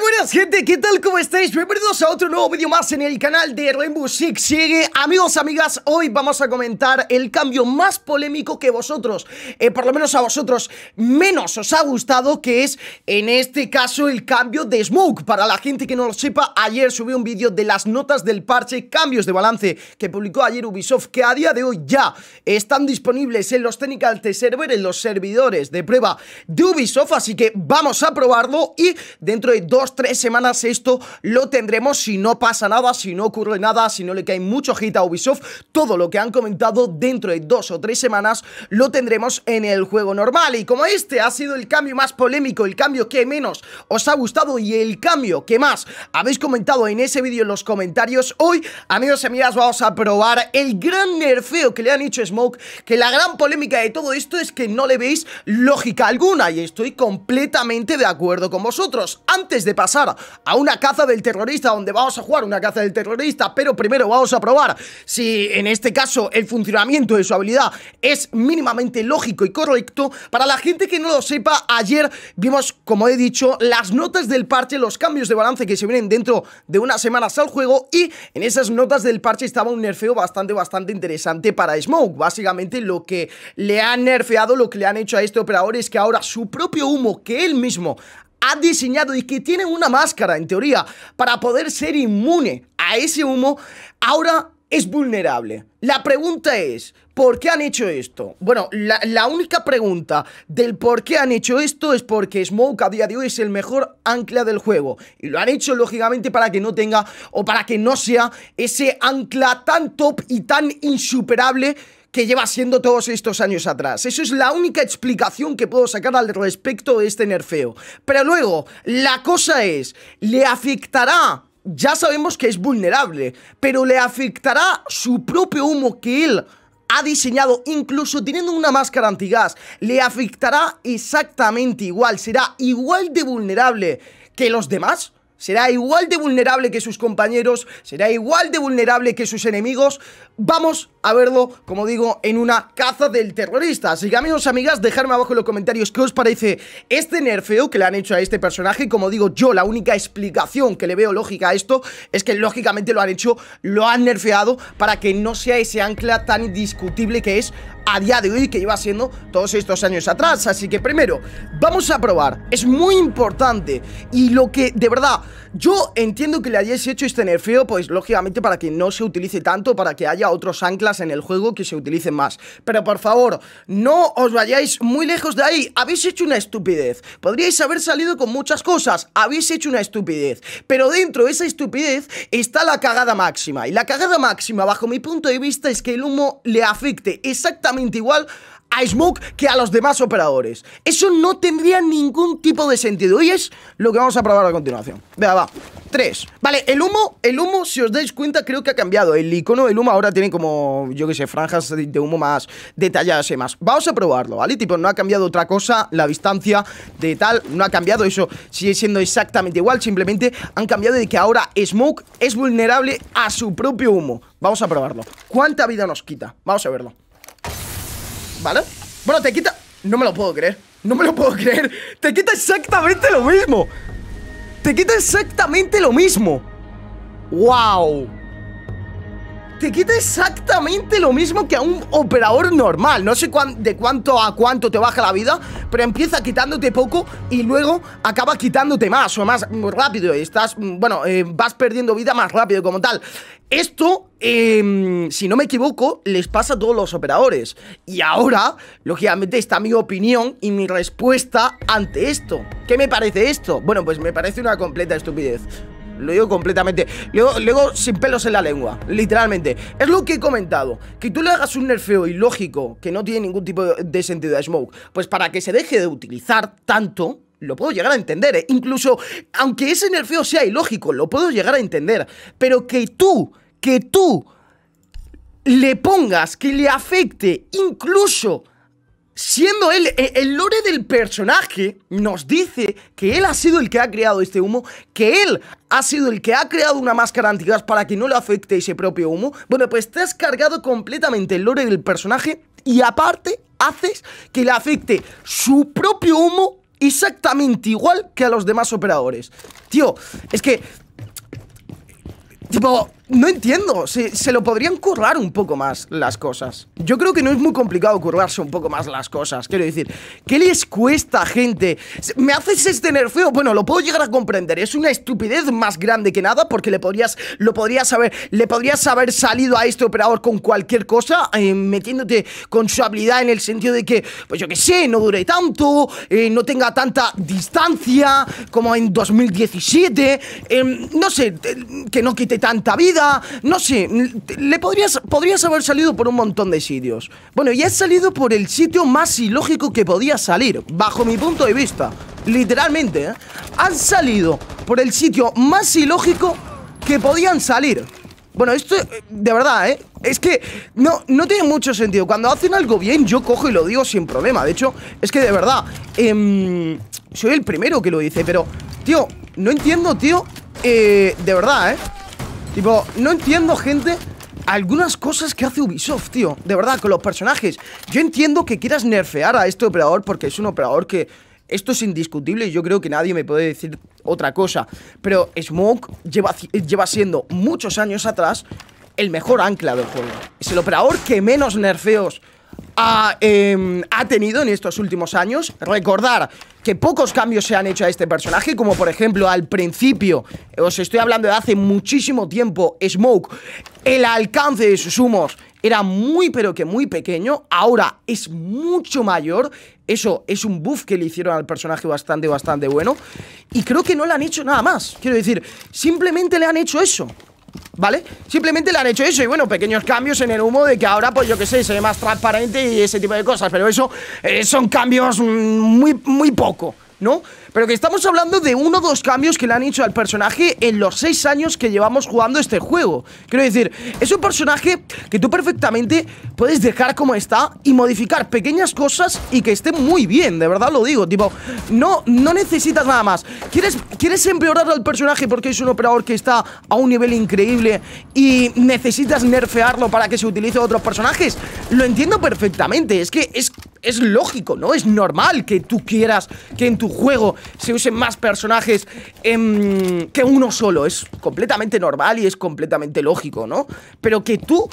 buenas gente, ¿qué tal? ¿Cómo estáis? Bienvenidos a otro nuevo vídeo más en el canal de Rainbow Six Sigue, amigos, amigas, hoy vamos a comentar el cambio más polémico que vosotros eh, Por lo menos a vosotros menos os ha gustado Que es, en este caso, el cambio de Smoke Para la gente que no lo sepa, ayer subí un vídeo de las notas del parche Cambios de balance que publicó ayer Ubisoft Que a día de hoy ya están disponibles en los Technical t Server En los servidores de prueba de Ubisoft Así que vamos a probarlo y dentro de dos tres semanas esto lo tendremos si no pasa nada, si no ocurre nada, si no le cae mucho hit a Ubisoft. Todo lo que han comentado dentro de dos o tres semanas lo tendremos en el juego normal. Y como este ha sido el cambio más polémico, el cambio que menos os ha gustado y el cambio que más habéis comentado en ese vídeo en los comentarios, hoy, amigos y amigas, vamos a probar el gran nerfeo que le han hecho Smoke, que la gran polémica de todo esto es que no le veis lógica alguna y estoy completamente de acuerdo con vosotros. Antes de pasar a una caza del terrorista donde vamos a jugar una caza del terrorista, pero primero vamos a probar si en este caso el funcionamiento de su habilidad es mínimamente lógico y correcto. Para la gente que no lo sepa, ayer vimos, como he dicho, las notas del parche, los cambios de balance que se vienen dentro de unas semanas al juego y en esas notas del parche estaba un nerfeo bastante, bastante interesante para Smoke. Básicamente lo que le han nerfeado, lo que le han hecho a este operador es que ahora su propio humo que él mismo ha diseñado y que tiene una máscara, en teoría, para poder ser inmune a ese humo, ahora es vulnerable. La pregunta es, ¿por qué han hecho esto? Bueno, la, la, única pregunta del por qué han hecho esto es porque Smoke a día de hoy es el mejor ancla del juego. Y lo han hecho, lógicamente, para que no tenga o para que no sea ese ancla tan top y tan insuperable que lleva siendo todos estos años atrás. Eso es la única explicación que puedo sacar al respecto de este nerfeo. Pero luego, la cosa es, ¿le afectará ya sabemos que es vulnerable, pero le afectará su propio humo que él ha diseñado, incluso teniendo una máscara antigas, le afectará exactamente igual, será igual de vulnerable que los demás será igual de vulnerable que sus compañeros, será igual de vulnerable que sus enemigos. Vamos a verlo, como digo, en una caza del terrorista. Así que amigos, amigas, dejadme abajo en los comentarios qué os parece este nerfeo que le han hecho a este personaje. Como digo yo, la única explicación que le veo lógica a esto es que lógicamente lo han hecho, lo han nerfeado para que no sea ese ancla tan indiscutible que es a día de hoy que iba siendo todos estos años atrás. Así que primero, vamos a probar. Es muy importante y lo que de verdad yo entiendo que le hayáis hecho este nerfeo, pues lógicamente para que no se utilice tanto, para que haya otros anclas en el juego que se utilicen más. Pero por favor, no os vayáis muy lejos de ahí. Habéis hecho una estupidez. Podríais haber salido con muchas cosas. Habéis hecho una estupidez. Pero dentro de esa estupidez está la cagada máxima. Y la cagada máxima, bajo mi punto de vista, es que el humo le afecte exactamente igual a Smoke que a los demás operadores. Eso no tendría ningún tipo de sentido. Y es lo que vamos a probar a continuación. Vea, va. Tres. Vale, el humo, el humo, si os dais cuenta, creo que ha cambiado. El icono del humo ahora tiene como, yo qué sé, franjas de humo más detalladas y más. Vamos a probarlo, ¿vale? Tipo, no ha cambiado otra cosa, la distancia de tal, no ha cambiado. Eso sigue siendo exactamente igual, simplemente han cambiado de que ahora Smoke es vulnerable a su propio humo. Vamos a probarlo. ¿Cuánta vida nos quita? Vamos a verlo. ¿Vale? Bueno, te quita... No me lo puedo creer No me lo puedo creer Te quita exactamente lo mismo Te quita exactamente lo mismo ¡Wow! te quita exactamente lo mismo que a un operador normal. No sé de cuánto a cuánto te baja la vida, pero empieza quitándote poco y luego acaba quitándote más o más rápido. Estás, mm, bueno, eh, vas perdiendo vida más rápido como tal. Esto, em, si no me equivoco, les pasa a todos los operadores. Y ahora, lógicamente, está mi opinión y mi respuesta ante esto. ¿Qué me parece esto? Bueno, pues me parece una completa estupidez. Lo digo completamente. Luego, sin pelos en la lengua. Literalmente. Es lo que he comentado. Que tú le hagas un nerfeo ilógico que no tiene ningún tipo de sentido a Smoke. Pues para que se deje de utilizar tanto. Lo puedo llegar a entender, ¿eh? incluso aunque ese nerfeo sea ilógico, lo puedo llegar a entender. Pero que tú, que tú le pongas, que le afecte incluso Siendo él, eh, el lore del personaje nos dice que él ha sido el que ha creado este humo, que él ha sido el que ha creado una máscara antigas para que no le afecte ese propio humo. Bueno, pues te has cargado completamente el lore del personaje y aparte haces que le afecte su propio humo exactamente igual que a los demás operadores. Tío, es que... Tipo, no entiendo, se, se, lo podrían currar un poco más las cosas. Yo creo que no es muy complicado currarse un poco más las cosas, quiero decir. ¿Qué les cuesta, gente? ¿Me haces este nerfeo? Bueno, lo puedo llegar a comprender, es una estupidez más grande que nada porque le podrías, lo haber, le podrías haber salido a este operador con cualquier cosa, eh, metiéndote con su habilidad en el sentido de que, pues yo qué sé, no dure tanto, eh, no tenga tanta distancia como en 2017, em, no sé, que no quite tanta vida no sé, le podrías, podrías haber salido por un montón de sitios. Bueno, y has salido por el sitio más ilógico que podía salir, bajo mi punto de vista. Literalmente, ¿eh? Han salido por el sitio más ilógico que podían salir. Bueno, esto, de verdad, ¿eh? Es que no, no tiene mucho sentido. Cuando hacen algo bien, yo cojo y lo digo sin problema. De hecho, es que de verdad, em, soy el primero que lo dice, pero, tío, no entiendo, tío. Eh, de verdad, ¿eh? Tipo, no entiendo, gente algunas cosas que hace Ubisoft, tío. De verdad, con los personajes. Yo entiendo que quieras nerfear a este operador porque es un operador que... Esto es indiscutible y yo creo que nadie me puede decir otra cosa. Pero Smoke lleva, lleva siendo muchos años atrás el mejor ancla del juego. Es el operador que menos nerfeos Em, ha, tenido en estos últimos años. Recordar que pocos cambios se han hecho a este personaje, como por ejemplo al principio, os estoy hablando de hace muchísimo tiempo, Smoke, el alcance de sus humos era muy pero que muy pequeño, ahora es mucho mayor, eso es un buff que le hicieron al personaje bastante, bastante bueno, y creo que no le han hecho nada más, quiero decir, simplemente le han hecho eso, ¿Vale? Simplemente le han hecho eso y bueno, pequeños cambios en el humo de que ahora, pues yo que sé, se ve más transparente y ese tipo de cosas Pero eso eh, son cambios mm, muy, muy poco ¿no? Pero que estamos hablando de uno o dos cambios que le han hecho al personaje en los seis años que llevamos jugando este juego. Quiero decir, es un personaje que tú perfectamente puedes dejar como está y modificar pequeñas cosas y que esté muy bien, de verdad lo digo. Tipo, no, no necesitas nada más. ¿Quieres, quieres empeorar al personaje porque es un operador que está a un nivel increíble y necesitas nerfearlo para que se utilice a otros personajes? Lo entiendo perfectamente. Es que es es lógico, ¿no? Es normal que tú quieras que en tu juego se usen más personajes em, que uno solo. Es completamente normal y es completamente lógico, ¿no? Pero que tú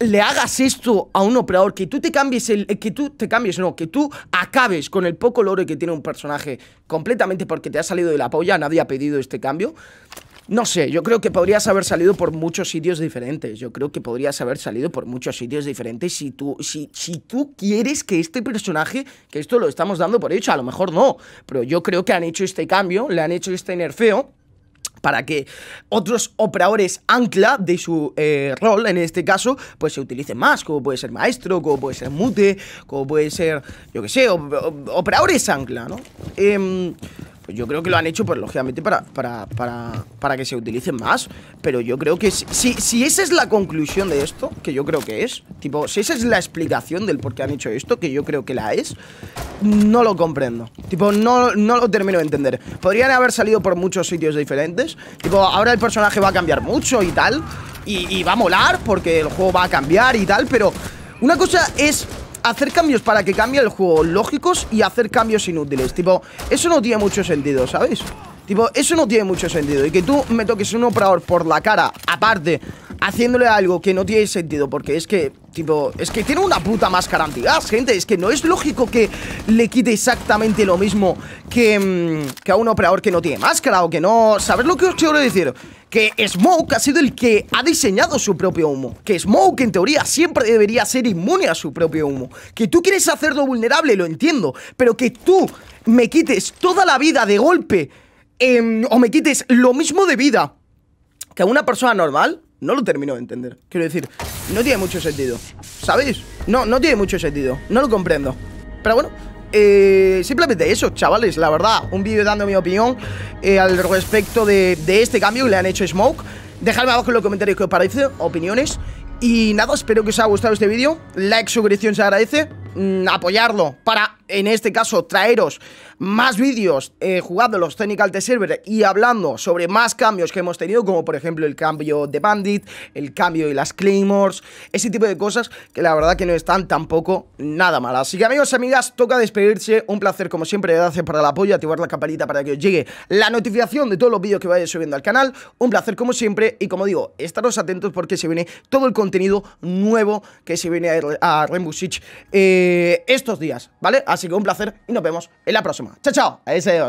le hagas esto a un operador, que tú te cambies el... Eh, que tú te cambies, no, que tú acabes con el poco lore que tiene un personaje completamente porque te ha salido de la polla, nadie ha pedido este cambio no sé, yo creo que podrías haber salido por muchos sitios diferentes. Yo creo que podrías haber salido por muchos sitios diferentes si tú, si, si tú quieres que este personaje, que esto lo estamos dando por hecho, a lo mejor no, pero yo creo que han hecho este cambio, le han hecho este nerfeo para que otros operadores ancla de su eh, rol, en este caso, pues se utilicen más, como puede ser maestro, como puede ser mute, como puede ser, yo qué sé, operadores ancla, ¿no? Eh, yo creo que lo han hecho, pues lógicamente, para, para, que se utilicen más. Pero yo creo que si, si esa es la conclusión de esto, que yo creo que es, tipo, si esa es la explicación del por qué han hecho esto, que yo creo que la es, no lo comprendo. Tipo, no, lo termino de entender. Podrían haber salido por muchos sitios diferentes. Tipo, ahora el personaje va a cambiar mucho y tal. y va a molar porque el juego va a cambiar y tal, pero... Una cosa es hacer cambios para que cambie el juego lógicos y hacer cambios inútiles. Tipo, eso no tiene mucho sentido, ¿sabéis? Tipo, eso no tiene mucho sentido. Y que tú me toques un operador por la cara, aparte haciéndole algo que no tiene sentido, porque es que, tipo, es que tiene una puta máscara antigas, gente, es que no es lógico que le quite exactamente lo mismo mm, que, a un operador que no tiene máscara o que no... ¿Sabes lo que os quiero decir? Que Smoke ha sido el que ha diseñado su propio humo, que Smoke en teoría siempre debería ser inmune a su propio humo, que tú quieres hacerlo vulnerable, lo entiendo, pero que tú me quites toda la vida de golpe em, o me quites lo mismo de vida que a una persona normal, no lo termino de entender. Quiero decir, no tiene mucho sentido. ¿Sabéis? No, no tiene mucho sentido. No lo comprendo. Pero bueno, eh, simplemente eso, chavales, la verdad. Un vídeo dando mi opinión eh, al respecto de, este cambio que le han hecho Smoke. Dejadme abajo en los comentarios qué os parece, opiniones. Y nada, espero que os haya gustado este vídeo. Like, suscripción se agradece. Mm, apoyarlo para en este caso traeros más vídeos eh, jugando los Technical de Server y hablando sobre más cambios que hemos tenido, como por ejemplo el cambio de Bandit, el cambio de las Claymores, ese tipo de cosas que la verdad que no están tampoco nada malas. Así que amigos y amigas, toca despedirse, un placer como siempre, gracias por el apoyo, activar la campanita para que os llegue la notificación de todos los vídeos que vaya subiendo al canal, un placer como siempre y como digo, estaros atentos porque se viene todo el contenido nuevo que se viene a, Rainbow eh, estos días, ¿vale? Así que un placer y nos vemos en la próxima. Chao, chao. Adiós, adiós.